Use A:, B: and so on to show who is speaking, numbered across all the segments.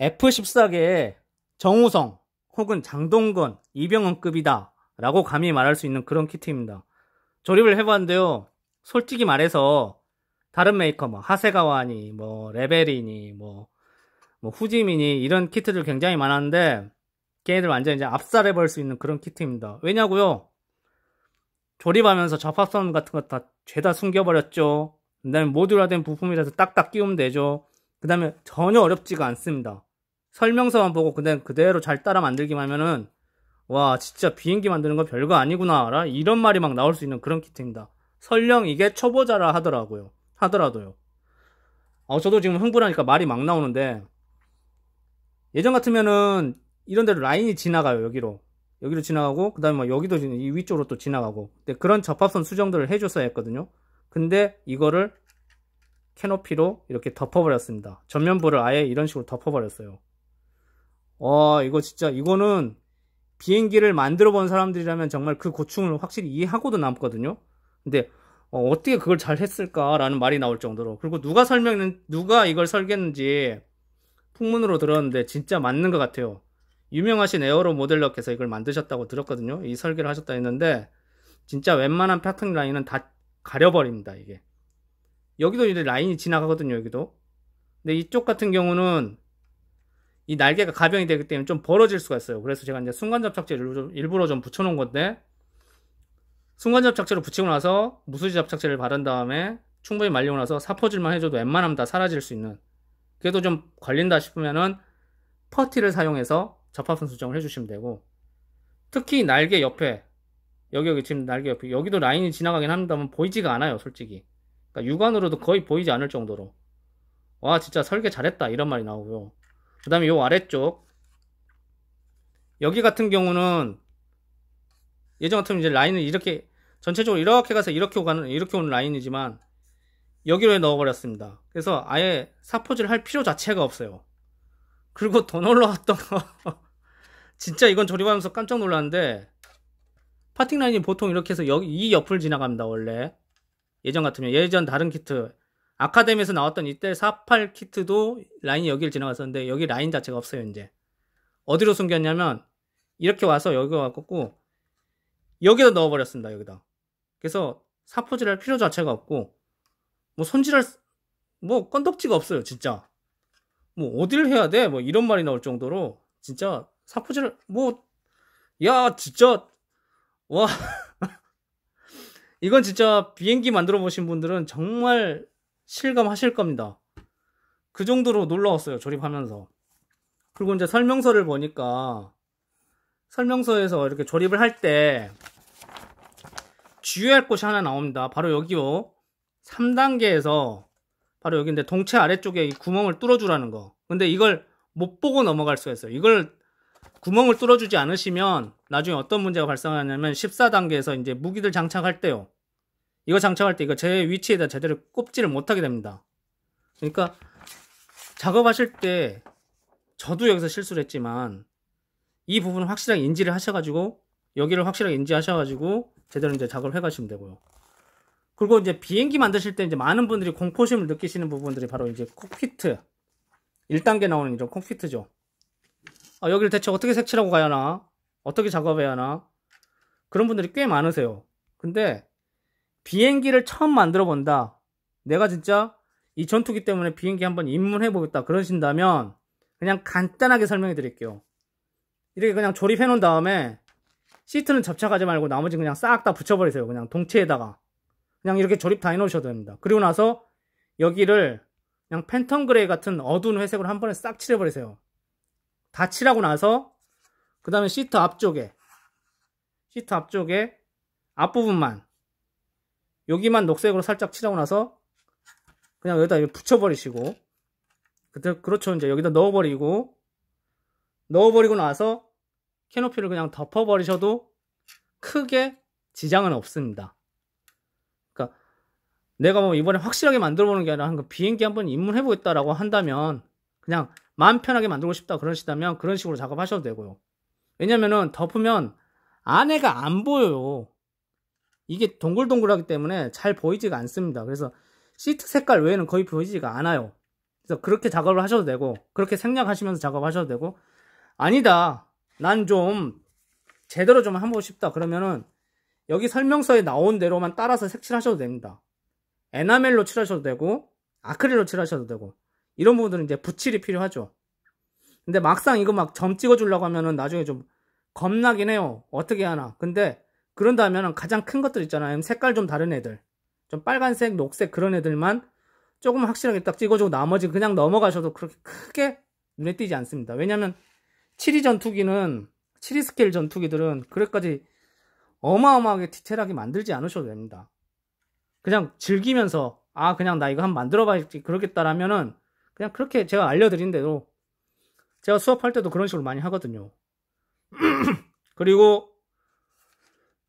A: F14계의 정우성 혹은 장동건, 이병헌급이다 라고 감히 말할 수 있는 그런 키트입니다. 조립을 해봤는데요. 솔직히 말해서 다른 메이커 뭐 하세가와니 뭐 레베리니 뭐, 뭐 후지민이 이런 키트들 굉장히 많았는데 걔네들 완전 이제 압살해 버수 있는 그런 키트입니다. 왜냐고요? 조립하면서 접합선 같은 거 다 죄다 숨겨버렸죠. 그다음에 모듈화된 부품이라서 딱딱 끼우면 되죠. 그다음에 전혀 어렵지가 않습니다. 설명서만 보고 그냥 그대로 잘 따라 만들기만 하면은 와 진짜 비행기 만드는 거 별거 아니구나 라 이런 말이 막 나올 수 있는 그런 키트입니다. 설령 이게 초보자라 하더라고요. 하더라도요. 어, 저도 지금 흥분하니까 말이 막 나오는데 예전 같으면은 이런 데로 라인이 지나가요 여기로 여기로 지나가고 그 다음에 뭐 여기도 이 위쪽으로 또 지나가고 근데 그런 접합선 수정들을 해줬어야 했거든요 근데 이거를 캐노피로 이렇게 덮어버렸습니다 전면부를 아예 이런 식으로 덮어버렸어요 와 이거 진짜 이거는 비행기를 만들어 본 사람들이라면 정말 그 고충을 확실히 이해하고도 남거든요 근데 어, 떻게 그걸 잘 했을까라는 말이 나올 정도로 그리고 누가 설명 누가 이걸 설계했는지 풍문으로 들었는데 진짜 맞는 것 같아요 유명하신 에어로 모델러께서 이걸 만드셨다고 들었거든요 이 설계를 하셨다 했는데 진짜 웬만한 패턴 라인은 다 가려버립니다 이게 여기도 이제 라인이 지나가거든요 여기도 근데 이쪽 같은 경우는 이 날개가 가변이 되기 때문에 좀 벌어질 수가 있어요. 그래서 제가 이제 순간접착제를 좀 일부러 좀 붙여놓은 건데 순간접착제를 붙이고 나서 무수지 접착제를 바른 다음에 충분히 말리고 나서 사포질만 해줘도 웬만하면 다 사라질 수 있는 그래도 좀 걸린다 싶으면은 퍼티를 사용해서 접합선 수정을 해주시면 되고 특히 날개 옆에 여기 여기 지금 날개 옆에 여기도 라인이 지나가긴 합니다만 보이지가 않아요 솔직히 그러니까 육안으로도 거의 보이지 않을 정도로 와 진짜 설계 잘했다 이런 말이 나오고요 그 다음에 요 아래쪽 여기 같은 경우는 예전 같으면 이제 라인을 이렇게 전체적으로 이렇게 가서 이렇게 오가는 이렇게 오는 라인이지만 여기로 넣어버렸습니다. 그래서 아예 사포질을 할 필요 자체가 없어요. 그리고 더놀라왔던거 진짜 이건 조립하면서 깜짝 놀랐는데 파팅 라인이 보통 이렇게 해서 여기 이 옆을 지나갑니다 원래 예전 같으면 예전 다른 키트 아카데미에서 나왔던 이때 48 키트도 라인이 여기를 지나갔었는데 여기 라인 자체가 없어요 이제 어디로 숨겼냐면 이렇게 와서 여기 와갖고 여기다 넣어버렸습니다 여기다 그래서 사포질할 필요 자체가 없고 뭐 손질할 뭐 건덕지가 없어요 진짜 뭐어딜 해야 돼 뭐 이런 말이 나올 정도로 진짜 사포질을 뭐야 진짜 와 이건 진짜 비행기 만들어 보신 분들은 정말 실감하실 겁니다. 그 정도로 놀라웠어요. 조립하면서. 그리고 이제 설명서를 보니까 설명서에서 이렇게 조립을 할 때 주의할 곳이 하나 나옵니다. 바로 여기요. 3단계에서 바로 여기인데 동체 아래쪽에 구멍을 뚫어주라는 거. 근데 이걸 못 보고 넘어갈 수가 있어요. 이걸 구멍을 뚫어주지 않으시면 나중에 어떤 문제가 발생하냐면 14단계에서 이제 무기들 장착할 때요. 이거 장착할 때 이거 제 위치에다 제대로 꼽지를 못하게 됩니다. 그러니까 작업하실 때 저도 여기서 실수를 했지만 이 부분을 확실하게 인지를 하셔가지고 여기를 확실하게 인지하셔가지고 제대로 이제 작업을 해가시면 되고요. 그리고 이제 비행기 만드실 때 이제 많은 분들이 공포심을 느끼시는 부분들이 바로 이제 콕피트 1단계 나오는 이런 콕피트죠. 아, 여기를 대체 어떻게 색칠하고 가야 하나? 어떻게 작업해야 하나? 그런 분들이 꽤 많으세요. 근데 비행기를 처음 만들어 본다. 내가 진짜 이 전투기 때문에 비행기 한번 입문해 보겠다. 그러신다면 그냥 간단하게 설명해 드릴게요. 이렇게 그냥 조립해 놓은 다음에 시트는 접착하지 말고 나머지 그냥 싹 다 붙여버리세요. 그냥 동체에다가. 그냥 이렇게 조립 다 해놓으셔도 됩니다. 그리고 나서 여기를 그냥 팬텀 그레이 같은 어두운 회색으로 한 번에 싹 칠해버리세요. 다 칠하고 나서 그 다음에 시트 앞쪽에 시트 앞쪽에 앞부분만 여기만 녹색으로 살짝 칠하고 나서 그냥 여기다 붙여버리시고 그때 그렇죠 이제 여기다 넣어버리고 넣어버리고 나서 캐노피를 그냥 덮어버리셔도 크게 지장은 없습니다. 그러니까 내가 뭐 이번에 확실하게 만들어보는 게 아니라 한 그 비행기 한번 입문해보겠다라고 한다면 그냥 마음 편하게 만들고 싶다 그러시다면 그런 식으로 작업하셔도 되고요. 왜냐면은 덮으면 안에가 안 보여요. 이게 동글동글하기 때문에 잘 보이지가 않습니다. 그래서 시트 색깔 외에는 거의 보이지가 않아요. 그래서 그렇게 작업을 하셔도 되고 그렇게 생략하시면서 작업하셔도 되고 아니다. 난 좀 제대로 좀 하고 싶다. 그러면은 여기 설명서에 나온 대로만 따라서 색칠하셔도 됩니다. 에나멜로 칠하셔도 되고 아크릴로 칠하셔도 되고 이런 부분들은 이제 붓칠이 필요하죠. 근데 막상 이거 막 점 찍어주려고 하면은 나중에 좀 겁나긴 해요. 어떻게 하나. 근데 그런다면 가장 큰 것들 있잖아요. 색깔 좀 다른 애들. 좀 빨간색, 녹색 그런 애들만 조금 확실하게 딱 찍어주고 나머지 그냥 넘어가셔도 그렇게 크게 눈에 띄지 않습니다. 왜냐하면 7위 전투기는 7위 스케일 전투기들은 그래까지 어마어마하게 디테일하게 만들지 않으셔도 됩니다. 그냥 즐기면서 아 그냥 나 이거 한번 만들어봐야지 그러겠다라면은 그냥 그렇게 제가 알려드린 대로 제가 수업할 때도 그런 식으로 많이 하거든요. 그리고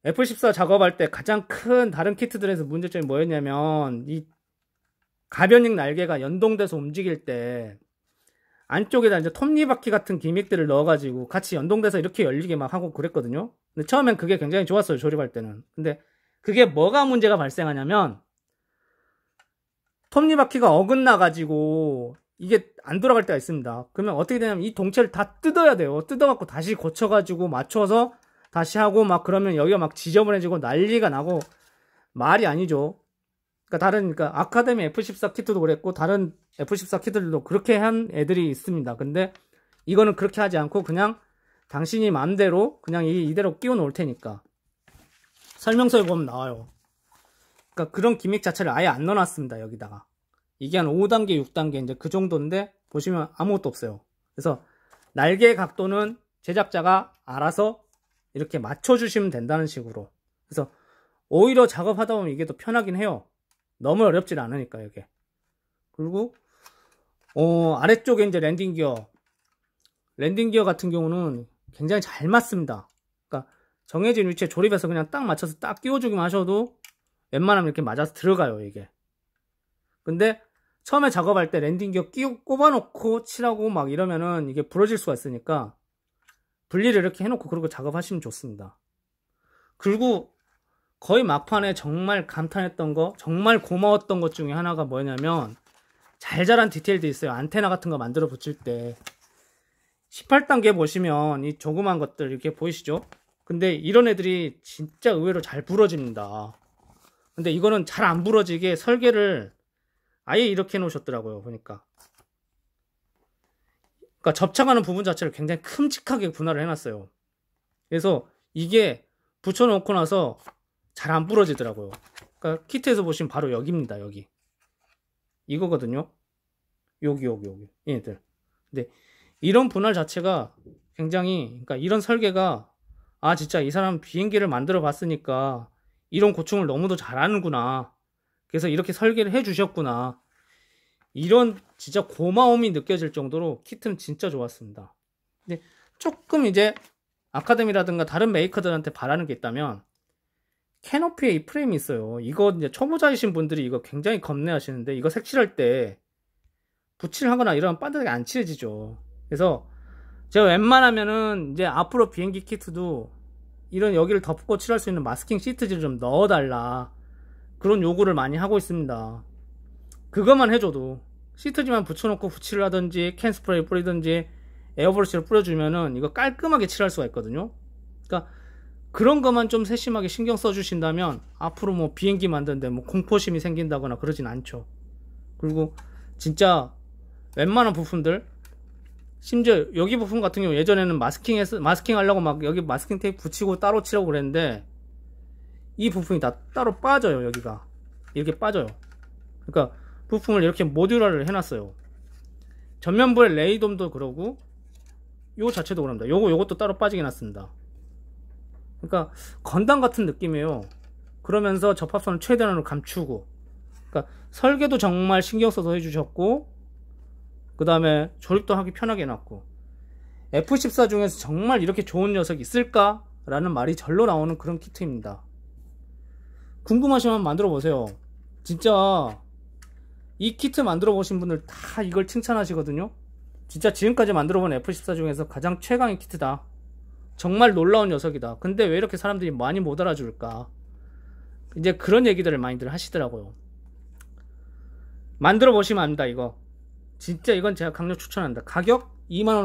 A: F14 작업할 때 가장 큰 다른 키트들에서 문제점이 뭐였냐면 이 가변형 날개가 연동돼서 움직일 때 안쪽에다 이제 톱니바퀴 같은 기믹들을 넣어가지고 같이 연동돼서 이렇게 열리게 막 하고 그랬거든요. 근데 처음엔 그게 굉장히 좋았어요 조립할 때는. 근데 그게 뭐가 문제가 발생하냐면 톱니바퀴가 어긋나 가지고 이게 안 돌아갈 때가 있습니다. 그러면 어떻게 되냐면 이 동체를 다 뜯어야 돼요. 뜯어갖고 다시 고쳐가지고 맞춰서 다시 하고 막 그러면 여기가 막 지저분해지고 난리가 나고 말이 아니죠. 그러니까 다른 그니까 아카데미 F14 키트도 그랬고 다른 F14 키트들도 그렇게 한 애들이 있습니다. 근데 이거는 그렇게 하지 않고 그냥 당신이 마음대로 그냥 이, 이대로 끼워 놓을 테니까 설명서에 보면 나와요. 그러니까 그런 기믹 자체를 아예 안 넣어놨습니다. 여기다가 이게 한 5단계, 6단계 이제 그 정도인데 보시면 아무것도 없어요. 그래서 날개 각도는 제작자가 알아서 이렇게 맞춰주시면 된다는 식으로 그래서 오히려 작업하다 보면 이게 더 편하긴 해요 너무 어렵진 않으니까 이게 그리고 어, 아래쪽에 이제 랜딩 기어 랜딩 기어 같은 경우는 굉장히 잘 맞습니다 그러니까 정해진 위치에 조립해서 그냥 딱 맞춰서 딱 끼워주기만 하셔도 웬만하면 이렇게 맞아서 들어가요 이게 근데 처음에 작업할 때 랜딩 기어 끼워 꼽아놓고 칠하고 막 이러면은 이게 부러질 수가 있으니까 분리를 이렇게 해놓고 그러고 작업하시면 좋습니다. 그리고 거의 막판에 정말 감탄했던 거, 정말 고마웠던 것 중에 하나가 뭐냐면 잘 자란 디테일도 있어요. 안테나 같은 거 만들어 붙일 때 18단계 보시면 이 조그만 것들 이렇게 보이시죠? 근데 이런 애들이 진짜 의외로 잘 부러집니다. 근데 이거는 잘 안 부러지게 설계를 아예 이렇게 해 놓으셨더라고요. 보니까 그러니까 접착하는 부분 자체를 굉장히 큼직하게 분할을 해놨어요. 그래서 이게 붙여놓고 나서 잘 안 부러지더라고요. 그러니까 키트에서 보시면 바로 여기입니다. 여기 이거거든요. 여기 여기 여기 얘네들. 근데 이런 분할 자체가 굉장히 그러니까 이런 설계가 아 진짜 이 사람 비행기를 만들어 봤으니까 이런 고충을 너무도 잘하는구나. 그래서 이렇게 설계를 해 주셨구나. 이런 진짜 고마움이 느껴질 정도로 키트는 진짜 좋았습니다. 근데 조금 이제 아카데미라든가 다른 메이커들한테 바라는 게 있다면 캐노피에 이 프레임이 있어요. 이거 이제 초보자이신 분들이 이거 굉장히 겁내하시는데 이거 색칠할 때붙이 하거나 이러면 바닥이 안 칠해지죠. 그래서 제가 웬만하면은 이제 앞으로 비행기 키트도 이런 여기를 덮고 칠할 수 있는 마스킹 시트지를 좀 넣어달라 그런 요구를 많이 하고 있습니다. 그것만 해줘도 시트지만 붙여놓고 붙이를 하든지 캔 스프레이 뿌리든지 에어브러시를 뿌려주면은 이거 깔끔하게 칠할 수가 있거든요. 그러니까 그런 것만 좀 세심하게 신경 써주신다면 앞으로 뭐 비행기 만드는데 뭐 공포심이 생긴다거나 그러진 않죠. 그리고 진짜 웬만한 부품들 심지어 여기 부품 같은 경우 예전에는 마스킹 해서 마스킹 하려고 막 여기 마스킹 테이프 붙이고 따로 치하고 그랬는데 이 부품이 다 따로 빠져요 여기가 이렇게 빠져요 그러니까 부품을 이렇게 모듈화를 해놨어요 전면부의 레이돔도 그러고 요 자체도 그럽니다 요거 요것도 따로 빠지게 놨습니다 그러니까 건담 같은 느낌이에요 그러면서 접합선을 최대한으로 감추고 그러니까 설계도 정말 신경 써서 해주셨고 그 다음에 조립도 하기 편하게 해놨고 F14 중에서 정말 이렇게 좋은 녀석이 있을까? 라는 말이 절로 나오는 그런 키트입니다 궁금하시면 만들어 보세요 진짜 이 키트 만들어 보신 분들 다 이걸 칭찬하시거든요 진짜 지금까지 만들어 본 F14 중에서 가장 최강의 키트다 정말 놀라운 녀석이다 근데 왜 이렇게 사람들이 많이 못 알아줄까 이제 그런 얘기들을 많이들 하시더라고요 만들어 보시면 압니다 이거 진짜 이건 제가 강력 추천한다 가격 2만원